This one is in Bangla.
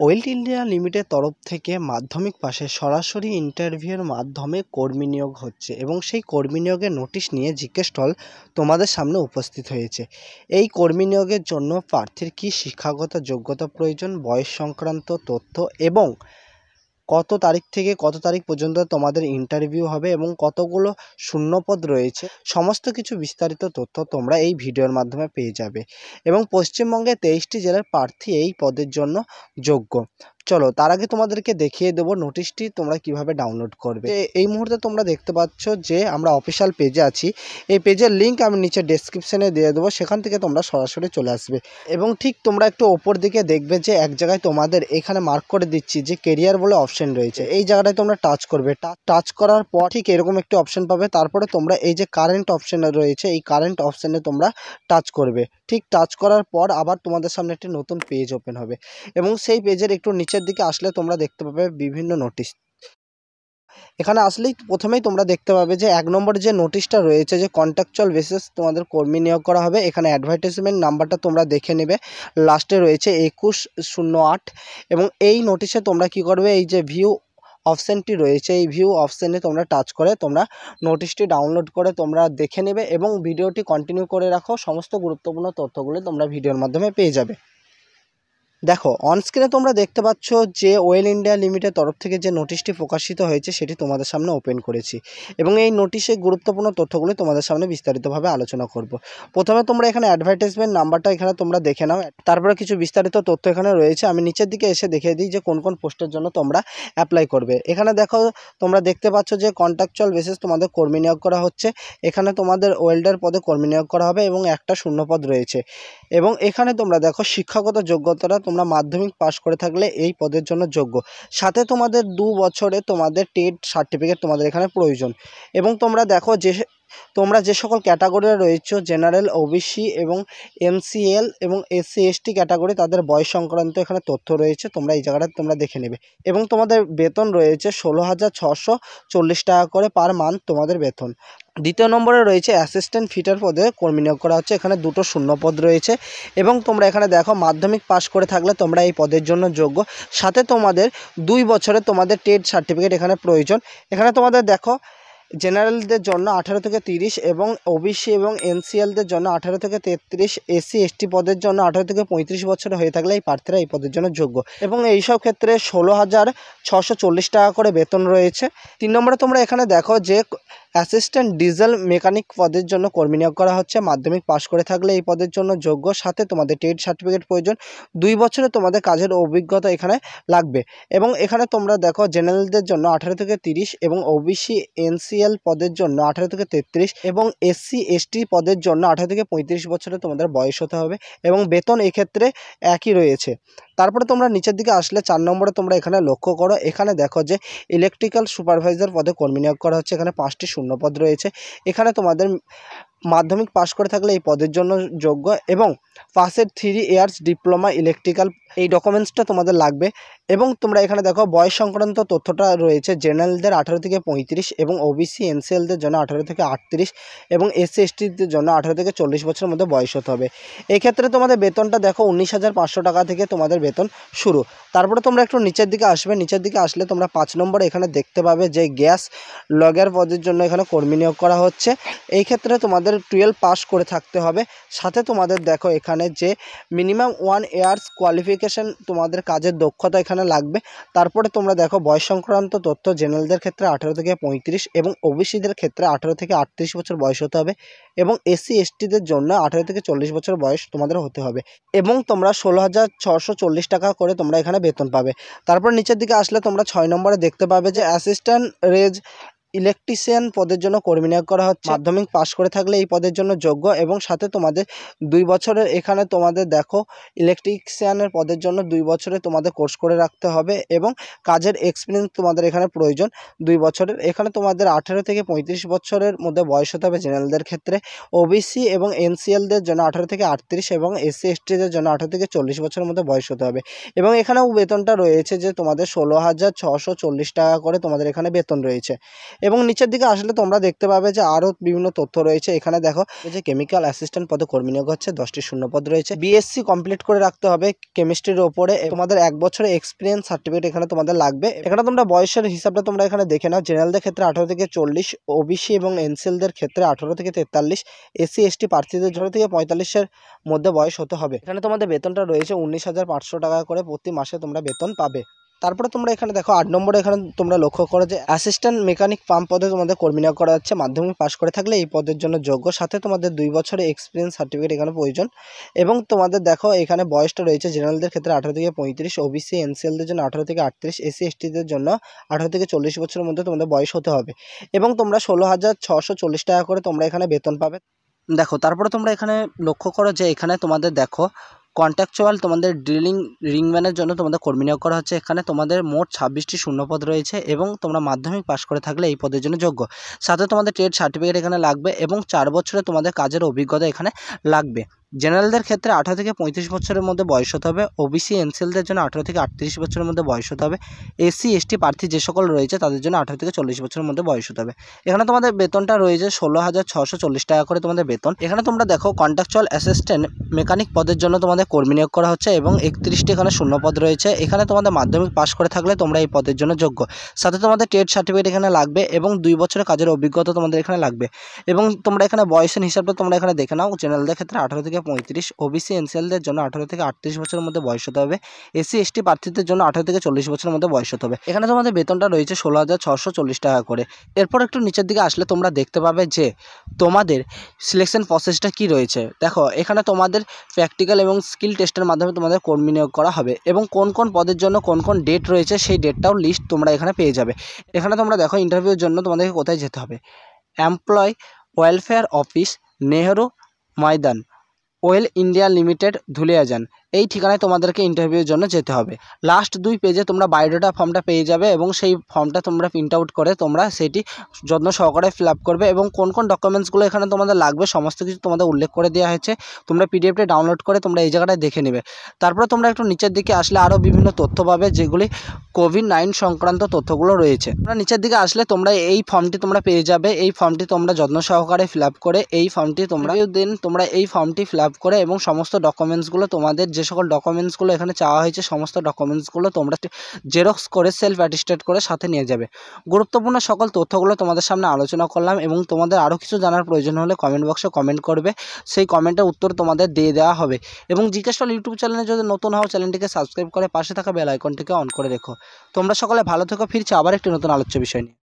ওয়েল্ড ইন্ডিয়া লিমিটেড তরফ থেকে মাধ্যমিক পাশে সরাসরি ইন্টারভিউয়ের মাধ্যমে কর্মী নিয়োগ হচ্ছে এবং সেই কর্মী নিয়োগের নোটিশ নিয়ে জিকে স্টল তোমাদের সামনে উপস্থিত হয়েছে এই কর্মী নিয়োগের জন্য প্রার্থীর কী শিক্ষাগত যোগ্যতা প্রয়োজন বয়স সংক্রান্ত তথ্য এবং কত তারিখ থেকে কত তারিখ পর্যন্ত তোমাদের ইন্টারভিউ হবে এবং কতগুলো শূন্যপদ রয়েছে সমস্ত কিছু বিস্তারিত তথ্য তোমরা এই ভিডিওর মাধ্যমে পেয়ে যাবে এবং পশ্চিমবঙ্গে তেইশটি জেলার প্রার্থী এই পদের জন্য যোগ্য চলো তার আগে তোমাদেরকে দেখিয়ে দেবো নোটিশটি তোমরা কিভাবে ডাউনলোড করবে এই মুহূর্তে তোমরা দেখতে পাচ্ছ যে আমরা অফিসিয়াল পেজে আছি এই পেজের লিঙ্ক আমি নিচে ডেসক্রিপশানে দিয়ে দেবো সেখান থেকে তোমরা সরাসরি চলে আসবে এবং ঠিক তোমরা একটু ওপর দিকে দেখবে যে এক জায়গায় তোমাদের এখানে মার্ক করে দিচ্ছি যে কেরিয়ার বলে অপশন রয়েছে এই জায়গাটায় তোমরা টাচ করবে টাচ করার পর ঠিক এরকম একটি অপশন পাবে তারপরে তোমরা এই যে কারেন্ট অপশন রয়েছে এই কারেন্ট অপশানে তোমরা টাচ করবে ঠিক টাচ করার পর আবার তোমাদের সামনে একটি নতুন পেজ ওপেন হবে এবং সেই পেজের একটু নিচে নিচের দিকে আসলে তোমরা দেখতে পাবে বিভিন্ন নোটিশ এখানে আসলেই প্রথমেই তোমরা দেখতে পাবে যে এক নম্বর যে নোটিশটা রয়েছে যে কন্ট্রাকচুয়াল বেসিস তোমাদের কর্মী নিয়োগ করা হবে এখানে অ্যাডভার্টাইজমেন্ট নাম্বারটা তোমরা দেখে নেবে লাস্টে রয়েছে একুশ শূন্য আট এবং এই নোটিশে তোমরা কি করবে এই যে ভিউ অপশানটি রয়েছে এই ভিউ অপশানে তোমরা টাচ করে তোমরা নোটিশটি ডাউনলোড করে তোমরা দেখে নেবে এবং ভিডিওটি কন্টিনিউ করে রাখো সমস্ত গুরুত্বপূর্ণ তথ্যগুলো তোমরা ভিডিওর মাধ্যমে পেয়ে যাবে দেখো অনস্ক্রিনে তোমরা দেখতে পাচ্ছ যে ওয়েল ইন্ডিয়া লিমিটেড তরফ থেকে যে নোটিশটি প্রকাশিত হয়েছে সেটি তোমাদের সামনে ওপেন করেছি এবং এই নোটিশে গুরুত্বপূর্ণ তথ্যগুলি তোমাদের সামনে বিস্তারিতভাবে আলোচনা করব প্রথমে তোমরা এখানে অ্যাডভার্টাইজমেন্ট নাম্বারটা এখানে তোমরা দেখে নাও তারপরে কিছু বিস্তারিত তথ্য এখানে রয়েছে আমি নিচের দিকে এসে দেখিয়ে দিই যে কোন কোন পোস্টের জন্য তোমরা অ্যাপ্লাই করবে এখানে দেখো তোমরা দেখতে পাচ্ছ যে কন্ট্রাকচুয়াল বেসিস তোমাদের কর্মী নিয়োগ করা হচ্ছে এখানে তোমাদের ওয়েল্ডার পদে কর্মী নিয়োগ করা হবে এবং একটা শূন্যপদ রয়েছে এবং এখানে তোমরা দেখো শিক্ষাগত যোগ্যতাটা তোমরা মাধ্যমিক পাশ করে থাকলে এই পদের জন্য যোগ্য সাথে তোমাদের দু বছরে তোমাদের টেট সার্টিফিকেট তোমাদের এখানে প্রয়োজন এবং তোমরা দেখো যে তোমরা যে সকল ক্যাটাগরি রয়েছ জেনারেল ওবিসি এবং এমসিএল এবং এসসি এসটি ক্যাটাগরি তাদের বয়স সংক্রান্ত এখানে তথ্য রয়েছে তোমরা এই জায়গাটা তোমরা দেখে নেবে এবং তোমাদের বেতন রয়েছে ষোলো হাজার ছশো চল্লিশ টাকা করে পার মান্থ তোমাদের বেতন দ্বিতীয় নম্বরে রয়েছে অ্যাসিস্ট্যান্ট ফিটার পদে কর্মী নিয়োগ করা হচ্ছে এখানে দুটো শূন্য পদ রয়েছে এবং তোমরা এখানে দেখো মাধ্যমিক পাশ করে থাকলে তোমরা এই পদের জন্য যোগ্য সাথে তোমাদের দুই বছরে তোমাদের টেট সার্টিফিকেট এখানে প্রয়োজন এখানে তোমাদের দেখো জেনারেলদের জন্য আঠারো থেকে তিরিশ এবং ওবিসি এবং এনসিএলদের জন্য আঠারো থেকে তেত্রিশ এসসি এসটি পদের জন্য আঠারো থেকে পঁয়ত্রিশ বছর হয়ে থাকলে এই প্রার্থীরা এই পদের জন্য যোগ্য এবং এইসব ক্ষেত্রে ষোলো হাজার ছশো চল্লিশ টাকা করে বেতন রয়েছে তিন নম্বরে তোমরা এখানে দেখো যে অ্যাসিস্ট্যান্ট ডিজেল মেকানিক পদের জন্য কর্মী নিয়োগ করা হচ্ছে মাধ্যমিক পাশ করে থাকলে এই পদের জন্য যোগ্য সাথে তোমাদের টেট সার্টিফিকেট প্রয়োজন দুই বছরে তোমাদের কাজের অভিজ্ঞতা এখানে লাগবে এবং এখানে তোমরা দেখো জেনারেলদের জন্য আঠারো থেকে তিরিশ এবং ওবিসি এনসি এসটিএল পদের জন্য আঠারো থেকে তেত্রিশ এবং এসসি এসটি পদের জন্য আঠারো থেকে পঁয়ত্রিশ বছরে তোমাদের বয়স হতে হবে এবং বেতন এক্ষেত্রে একই রয়েছে তারপরে তোমরা নিচের দিকে আসলে চার নম্বরে তোমরা এখানে লক্ষ্য করো এখানে দেখো যে ইলেকট্রিক্যাল সুপারভাইজার পদে কর্মী নিয়োগ করা হচ্ছে এখানে পাঁচটি শূন্য পদ রয়েছে এখানে তোমাদের মাধ্যমিক পাশ করে থাকলে এই পদের জন্য যোগ্য এবং পাশের থ্রি ইয়ার্স ডিপ্লোমা ইলেকট্রিক্যাল এই ডকুমেন্টসটা তোমাদের লাগবে এবং তোমরা এখানে দেখো বয়স সংক্রান্ত তথ্যটা রয়েছে জেনারেলদের আঠারো থেকে পঁয়ত্রিশ এবং ওবিসি এনসিএলদের জন্য আঠারো থেকে আটত্রিশ এবং এসসি এসটিদের জন্য আঠারো থেকে চল্লিশ বছরের মধ্যে বয়স হতে হবে এক্ষেত্রে তোমাদের বেতনটা দেখো উনিশ হাজার পাঁচশো টাকা থেকে তোমাদের বেতন শুরু তারপরে তোমরা একটু নিচের দিকে আসবে নিচের দিকে আসলে তোমরা পাঁচ নম্বরে এখানে দেখতে পাবে যে গ্যাস লগের পদের জন্য এখানে কর্মী নিয়োগ করা হচ্ছে এই ক্ষেত্রে তোমাদের টুয়েলভ পাস করে থাকতে হবে সাথে তোমাদের দেখো এখানে যে minimum one years qualification qualification তোমাদের কাজের দক্ষতা এখানে লাগবে তারপরে তোমরা দেখো বয়স সংক্রান্ত তথ্য জেনারেলদের ক্ষেত্রে আঠেরো থেকে পঁয়ত্রিশ এবং ওবিসিদের ক্ষেত্রে আঠেরো থেকে আটত্রিশ বছর বয়স হতে হবে এবং এসসি এসটিদের জন্য আঠেরো থেকে চল্লিশ বছর বয়স তোমাদের হতে হবে এবং তোমরা ষোলো হাজার ছশো চল্লিশ টাকা করে তোমরা এখানে বেতন পাবে তারপর নিচের দিকে আসলে তোমরা ছয় নম্বরে দেখতে পাবে যে অ্যাসিস্ট্যান্ট রেজ ইলেকট্রিশিয়ান পদের জন্য কর্মী নিয়োগ করা হচ্ছে মাধ্যমিক পাস করে থাকলে এই পদের জন্য যোগ্য এবং সাথে তোমাদের দুই বছরের এখানে তোমাদের দেখো ইলেকট্রিশিয়ানের পদের জন্য দুই বছরে তোমাদের কোর্স করে রাখতে হবে এবং কাজের এক্সপিরিয়েন্স তোমাদের এখানে প্রয়োজন দুই বছরের এখানে তোমাদের আঠেরো থেকে পঁয়ত্রিশ বছরের মধ্যে বয়স হতে হবে জেনারেলদের ক্ষেত্রে ওবিসি এবং এনসিএলদের জন্য আঠেরো থেকে আটত্রিশ এবং এসসি এসটিদের জন্য আঠেরো থেকে চল্লিশ বছরের মধ্যে বয়স হতে হবে এবং এখানেও বেতনটা রয়েছে যে তোমাদের ষোলো হাজার ছশো চল্লিশ টাকা করে তোমাদের এখানে বেতন রয়েছে এবং নিচের দিকে আসলে তোমরা দেখতে পাবে যে আরও বিভিন্ন তথ্য রয়েছে এখানে দেখো যে কেমিক্যাল অ্যাসিস্ট্যান্ট পদে কর্মী নিয়োগ হচ্ছে দশটি শূন্য পদ রয়েছে বিএসসি কমপ্লিট করে রাখতে হবে কেমিস্ট্রির ওপরে তোমাদের এক বছরের এক্সপিরিয়েন্স সার্টিফিকেট এখানে তোমাদের লাগবে এখানে তোমরা বয়সের হিসাবটা তোমরা এখানে দেখে নাও জেনারেলদের ক্ষেত্রে আঠারো থেকে চল্লিশ ওবিসি এবং এনসিএলদের ক্ষেত্রে আঠারো থেকে তেতাল্লিশ এসসি এসটি প্রার্থীদের জন্য থেকে পঁয়তাল্লিশের মধ্যে বয়স হতে হবে এখানে তোমাদের বেতনটা রয়েছে উনিশ হাজার পাঁচশো টাকা করে প্রতি মাসে তোমরা বেতন পাবে তারপরে তোমরা এখানে দেখো আট নম্বরে এখানে তোমরা লক্ষ্য করো যে অ্যাসিস্ট্যান্ট মেকানিক পাম্প পদে তোমাদের কর্মী নিয়োগ করা হচ্ছে মাধ্যমিক পাশ করে থাকলে এই পদের জন্য যোগ্য সাথে তোমাদের দুই বছরের এক্সপিরিয়েন্স সার্টিফিকেট এখানে প্রয়োজন এবং তোমাদের দেখো এখানে বয়সটা রয়েছে জেনারেলদের ক্ষেত্রে আঠারো থেকে পঁয়ত্রিশ ও বিসি এনসিএলদের জন্য আঠারো থেকে আটত্রিশ এসি এসটিদের জন্য আঠারো থেকে চল্লিশ বছরের মধ্যে তোমাদের বয়স হতে হবে এবং তোমরা ষোলো হাজার ছশো চল্লিশ টাকা করে তোমরা এখানে বেতন পাবে দেখো তারপরে তোমরা এখানে লক্ষ্য করো যে এখানে তোমাদের দেখো কন্ট্রাকচুয়াল তোমাদের ড্রিলিং রিংম্যানের জন্য তোমাদের কর্মী নিয়োগ করা হচ্ছে এখানে তোমাদের মোট ছাব্বিশটি শূন্যপদ রয়েছে এবং তোমরা মাধ্যমিক পাশ করে থাকলে এই পদের জন্য যোগ্য সাথে তোমাদের ট্রেড সার্টিফিকেট এখানে লাগবে এবং চার বছরে তোমাদের কাজের অভিজ্ঞতা এখানে লাগবে জেনারেলদের ক্ষেত্রে আঠারো থেকে পঁয়ত্রিশ বছরের মধ্যে বয়স হতে হবে ওবিসি এনসিএলদের জন্য আঠারো থেকে আটত্রিশ বছরের মধ্যে বয়স হতে হবে এসসি এসটি প্রার্থী যে সকল রয়েছে তাদের জন্য আঠারো থেকে চল্লিশ বছরের মধ্যে বয়স হতে হবে এখানে তোমাদের বেতনটা রয়েছে ষোলো হাজার ছশো চল্লিশ টাকা করে তোমাদের বেতন এখানে তোমরা দেখো কন্ট্রাকচুয়াল অ্যাসিস্ট্যান্ট মেকানিক পদের জন্য তোমাদের কর্মী নিয়োগ করা হচ্ছে এবং একত্রিশটি এখানে শূন্য পদ রয়েছে এখানে তোমাদের মাধ্যমিক পাশ করে থাকলে তোমরা এই পদের জন্য যোগ্য সাথে তোমাদের টেট সার্টিফিকেট এখানে লাগবে এবং দুই বছরের কাজের অভিজ্ঞতা তোমাদের এখানে লাগবে এবং তোমরা এখানে বয়সের হিসাবটা তোমরা এখানে দেখে নাও জেনারেলদের ক্ষেত্রে আঠারো থেকে পঁয়ত্রিশ ওবিসি এনসিএলদের জন্য আঠারো থেকে আটত্রিশ বছরের মধ্যে বয়স হতে হবে এসসি এসটি প্রার্থীদের জন্য আঠারো থেকে চল্লিশ বছরের মধ্যে বয়স হতে হবে এখানে তোমাদের বেতনটা রয়েছে ষোলো হাজার ছশো চল্লিশ টাকা করে এরপর একটু নিচের দিকে আসলে তোমরা দেখতে পাবে যে তোমাদের সিলেকশন প্রসেসটা কি রয়েছে দেখো এখানে তোমাদের প্র্যাকটিক্যাল এবং স্কিল টেস্টের মাধ্যমে তোমাদের কর্মী নিয়োগ করা হবে এবং কোন কোন পদের জন্য কোন কোন ডেট রয়েছে সেই ডেটটাও লিস্ট তোমরা এখানে পেয়ে যাবে এখানে তোমরা দেখো ইন্টারভিউর জন্য তোমাদেরকে কোথায় যেতে হবে employ welfare office Nehru Maidan Oil India Limited যান এই ঠিকানায় তোমাদেরকে ইন্টারভিউর জন্য যেতে হবে লাস্ট দুই পেজে তোমরা বায়োডাটা ফর্মটা পেয়ে যাবে এবং সেই ফর্মটা তোমরা প্রিন্ট আউট করে তোমরা সেটি যত্ন সহকারে ফিল করবে এবং কোন কোন ডকুমেন্টসগুলো এখানে তোমাদের লাগবে সমস্ত কিছু তোমাদের উল্লেখ করে দেওয়া হয়েছে তোমরা পিডিএফটা ডাউনলোড করে তোমরা এই জায়গাটায় দেখে নেবে তারপরে তোমরা একটু নিচের দিকে আসলে আরও বিভিন্ন তথ্য পাবে যেগুলি কোভিড নাইন সংক্রান্ত তথ্যগুলো রয়েছে তোমরা নিচের দিকে আসলে তোমরা এই ফর্মটি তোমরা পেয়ে যাবে এই ফর্মটি তোমরা যত্ন সহকারে ফিল করে এই ফর্মটি তোমরা দিন তোমরা এই ফর্মটি ফিল করে এবং সমস্ত ডকুমেন্টসগুলো তোমাদের যে যে সকল ডকুমেন্টসগুলো এখানে চাওয়া হয়েছে সমস্ত ডকুমেন্টসগুলো তোমরা জেরক্স করে সেলফ অ্যাটিস্টেড করে সাথে নিয়ে যাবে গুরুত্বপূর্ণ সকল তথ্যগুলো তোমাদের সামনে আলোচনা করলাম এবং তোমাদের আরও কিছু জানার প্রয়োজন হলে কমেন্ট বক্সে কমেন্ট করবে সেই কমেন্টের উত্তর তোমাদের দিয়ে দেওয়া হবে এবং জিজ্ঞাসা করলে ইউটিউব চ্যানেলে যদি নতুন হও চ্যানেলটিকে সাবস্ক্রাইব করে পাশে থাকা বেল আইকনটিকে অন করে রেখো তোমরা সকলে ভালো থেকো ফিরছে আবার একটি নতুন আলোচ্য বিষয় নিয়ে